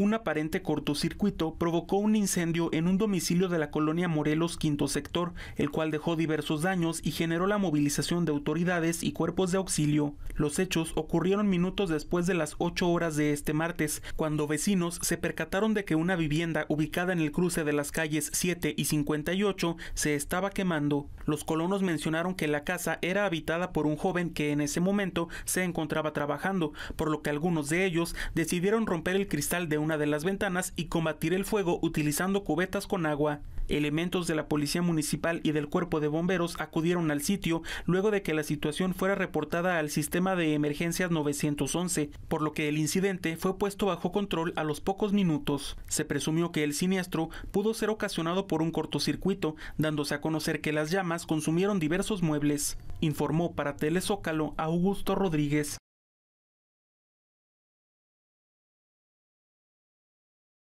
un aparente cortocircuito provocó un incendio en un domicilio de la colonia Morelos Quinto Sector, el cual dejó diversos daños y generó la movilización de autoridades y cuerpos de auxilio. Los hechos ocurrieron minutos después de las 8 horas de este martes, cuando vecinos se percataron de que una vivienda ubicada en el cruce de las calles 7 y 58 se estaba quemando. Los colonos mencionaron que la casa era habitada por un joven que en ese momento se encontraba trabajando, por lo que algunos de ellos decidieron romper el cristal de un de las ventanas y combatir el fuego utilizando cubetas con agua. Elementos de la Policía Municipal y del Cuerpo de Bomberos acudieron al sitio luego de que la situación fuera reportada al sistema de emergencias 911, por lo que el incidente fue puesto bajo control a los pocos minutos. Se presumió que el siniestro pudo ser ocasionado por un cortocircuito, dándose a conocer que las llamas consumieron diversos muebles, informó para Telezócalo Augusto Rodríguez.